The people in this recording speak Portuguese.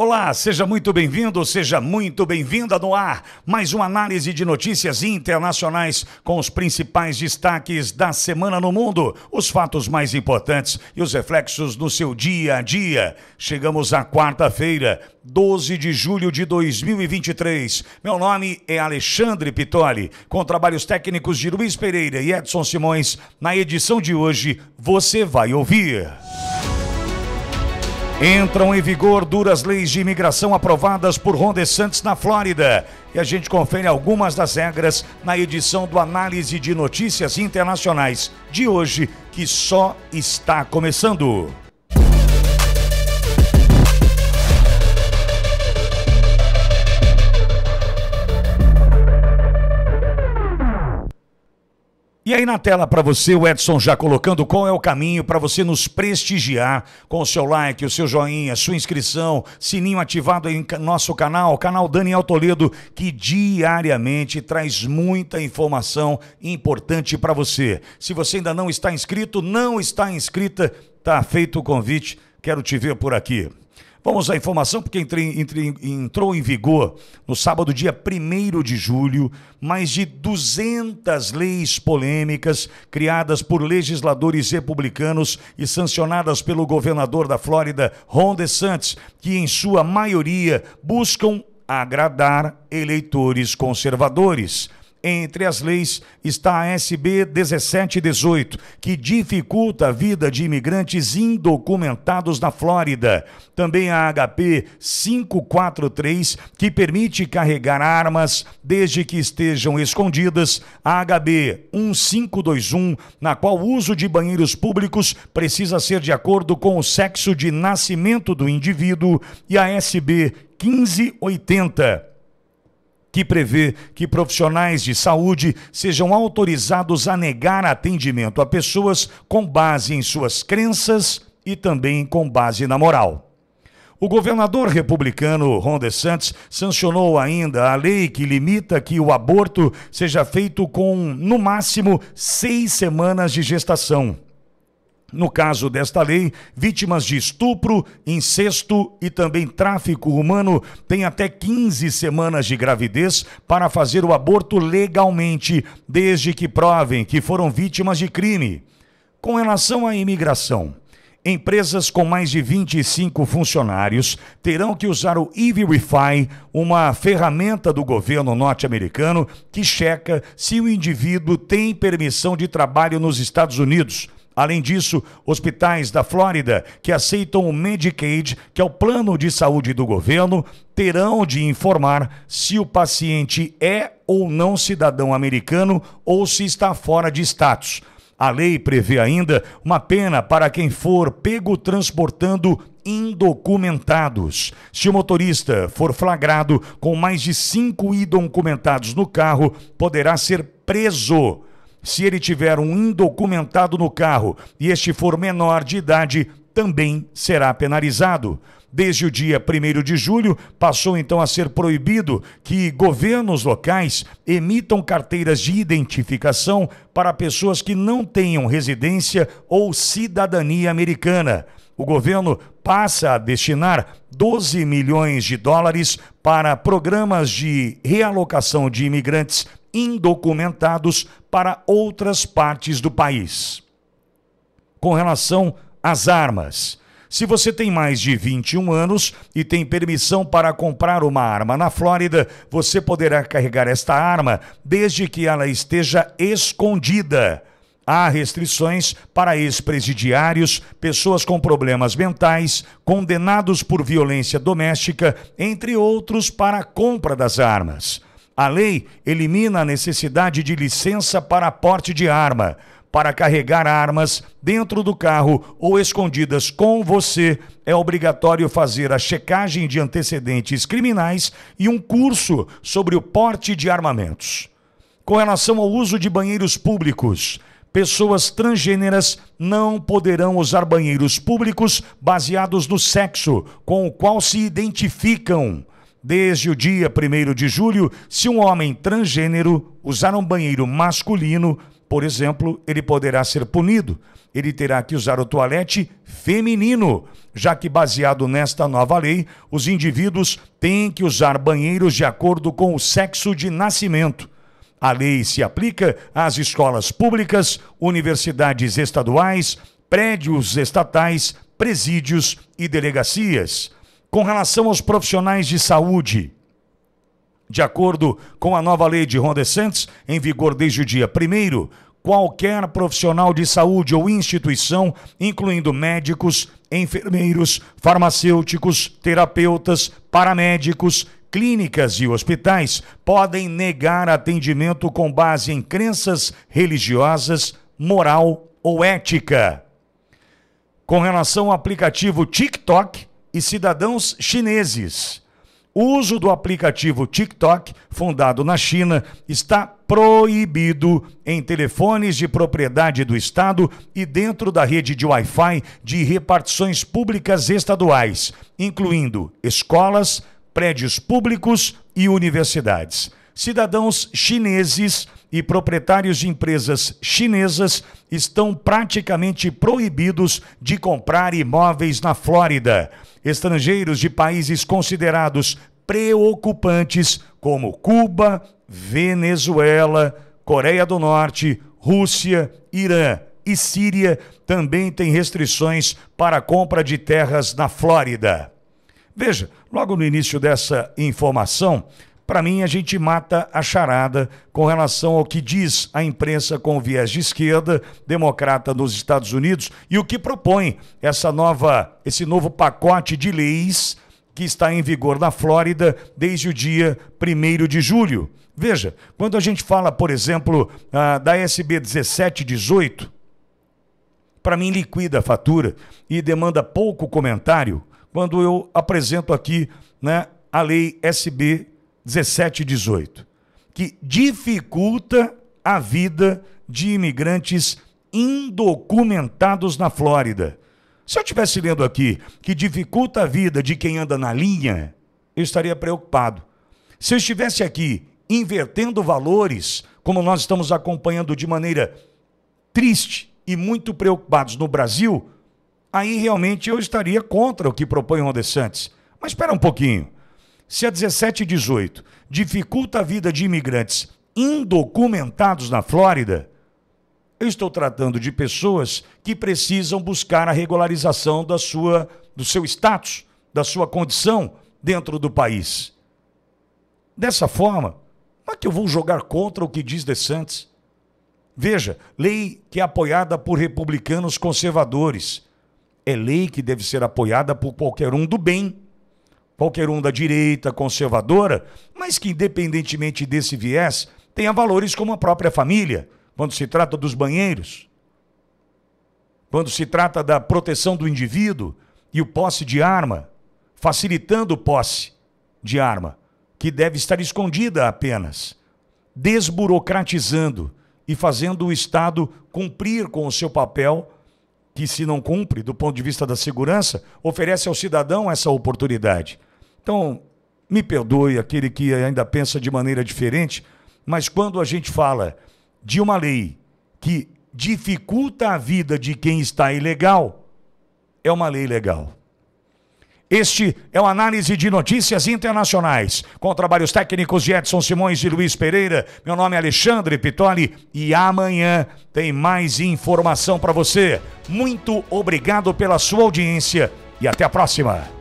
Olá, seja muito bem-vindo, seja muito bem-vinda no ar. Mais uma análise de notícias internacionais com os principais destaques da semana no mundo, os fatos mais importantes e os reflexos no seu dia a dia. Chegamos à quarta-feira, 12 de julho de 2023. Meu nome é Alexandre Pitoli, com trabalhos técnicos de Luiz Pereira e Edson Simões. Na edição de hoje, você vai ouvir. Entram em vigor duras leis de imigração aprovadas por Ron DeSantis na Flórida. E a gente confere algumas das regras na edição do Análise de Notícias Internacionais de hoje, que só está começando. E aí na tela para você, o Edson já colocando qual é o caminho para você nos prestigiar com o seu like, o seu joinha, sua inscrição, sininho ativado em nosso canal, canal Daniel Toledo, que diariamente traz muita informação importante para você. Se você ainda não está inscrito, não está inscrita, tá feito o convite. Quero te ver por aqui. Vamos à informação, porque entre, entre, entrou em vigor no sábado, dia 1 de julho, mais de 200 leis polêmicas criadas por legisladores republicanos e sancionadas pelo governador da Flórida, Ron DeSantis, que em sua maioria buscam agradar eleitores conservadores. Entre as leis está a SB 1718, que dificulta a vida de imigrantes indocumentados na Flórida. Também a HP 543, que permite carregar armas desde que estejam escondidas. A HB 1521, na qual o uso de banheiros públicos precisa ser de acordo com o sexo de nascimento do indivíduo. E a SB 1580 que prevê que profissionais de saúde sejam autorizados a negar atendimento a pessoas com base em suas crenças e também com base na moral. O governador republicano Ron DeSantis sancionou ainda a lei que limita que o aborto seja feito com, no máximo, seis semanas de gestação no caso desta lei, vítimas de estupro, incesto e também tráfico humano têm até 15 semanas de gravidez para fazer o aborto legalmente, desde que provem que foram vítimas de crime. Com relação à imigração, empresas com mais de 25 funcionários terão que usar o EVRify, uma ferramenta do governo norte-americano que checa se o indivíduo tem permissão de trabalho nos Estados Unidos Além disso, hospitais da Flórida que aceitam o Medicaid, que é o plano de saúde do governo, terão de informar se o paciente é ou não cidadão americano ou se está fora de status. A lei prevê ainda uma pena para quem for pego transportando indocumentados. Se o motorista for flagrado com mais de cinco indocumentados no carro, poderá ser preso se ele tiver um indocumentado no carro e este for menor de idade, também será penalizado. Desde o dia 1 de julho, passou então a ser proibido que governos locais emitam carteiras de identificação para pessoas que não tenham residência ou cidadania americana. O governo passa a destinar 12 milhões de dólares para programas de realocação de imigrantes indocumentados para outras partes do país. Com relação às armas. Se você tem mais de 21 anos e tem permissão para comprar uma arma na Flórida, você poderá carregar esta arma desde que ela esteja escondida. Há restrições para ex-presidiários, pessoas com problemas mentais, condenados por violência doméstica, entre outros, para a compra das armas. A lei elimina a necessidade de licença para porte de arma para carregar armas dentro do carro ou escondidas com você, é obrigatório fazer a checagem de antecedentes criminais e um curso sobre o porte de armamentos. Com relação ao uso de banheiros públicos, pessoas transgêneras não poderão usar banheiros públicos baseados no sexo com o qual se identificam. Desde o dia 1 de julho, se um homem transgênero usar um banheiro masculino, por exemplo, ele poderá ser punido. Ele terá que usar o toalete feminino, já que, baseado nesta nova lei, os indivíduos têm que usar banheiros de acordo com o sexo de nascimento. A lei se aplica às escolas públicas, universidades estaduais, prédios estatais, presídios e delegacias. Com relação aos profissionais de saúde, de acordo com a nova lei de Rondescentes, em vigor desde o dia 1 qualquer profissional de saúde ou instituição, incluindo médicos, enfermeiros, farmacêuticos, terapeutas, paramédicos, clínicas e hospitais, podem negar atendimento com base em crenças religiosas, moral ou ética. Com relação ao aplicativo TikTok e cidadãos chineses. O uso do aplicativo TikTok, fundado na China, está proibido em telefones de propriedade do Estado e dentro da rede de Wi-Fi de repartições públicas estaduais, incluindo escolas, prédios públicos e universidades. Cidadãos chineses e proprietários de empresas chinesas estão praticamente proibidos de comprar imóveis na Flórida estrangeiros de países considerados preocupantes, como Cuba, Venezuela, Coreia do Norte, Rússia, Irã e Síria, também têm restrições para a compra de terras na Flórida. Veja, logo no início dessa informação, para mim, a gente mata a charada com relação ao que diz a imprensa com viés de esquerda, democrata nos Estados Unidos, e o que propõe essa nova, esse novo pacote de leis que está em vigor na Flórida desde o dia 1 de julho. Veja, quando a gente fala, por exemplo, ah, da SB 1718, para mim liquida a fatura e demanda pouco comentário quando eu apresento aqui né, a lei SB 17 e 18, que dificulta a vida de imigrantes indocumentados na Flórida. Se eu estivesse lendo aqui que dificulta a vida de quem anda na linha, eu estaria preocupado. Se eu estivesse aqui invertendo valores, como nós estamos acompanhando de maneira triste e muito preocupados no Brasil, aí realmente eu estaria contra o que propõe o Ron Santos. Mas espera um pouquinho. Se a 1718 e dificulta a vida de imigrantes indocumentados na Flórida, eu estou tratando de pessoas que precisam buscar a regularização da sua, do seu status, da sua condição dentro do país. Dessa forma, como é que eu vou jogar contra o que diz de Santos? Veja, lei que é apoiada por republicanos conservadores. É lei que deve ser apoiada por qualquer um do bem qualquer um da direita conservadora, mas que, independentemente desse viés, tenha valores como a própria família, quando se trata dos banheiros, quando se trata da proteção do indivíduo e o posse de arma, facilitando o posse de arma, que deve estar escondida apenas, desburocratizando e fazendo o Estado cumprir com o seu papel, que se não cumpre, do ponto de vista da segurança, oferece ao cidadão essa oportunidade. Então, me perdoe aquele que ainda pensa de maneira diferente, mas quando a gente fala de uma lei que dificulta a vida de quem está ilegal, é uma lei legal. Este é o análise de notícias internacionais, com trabalhos técnicos de Edson Simões e Luiz Pereira. Meu nome é Alexandre Pitoli e amanhã tem mais informação para você. Muito obrigado pela sua audiência e até a próxima.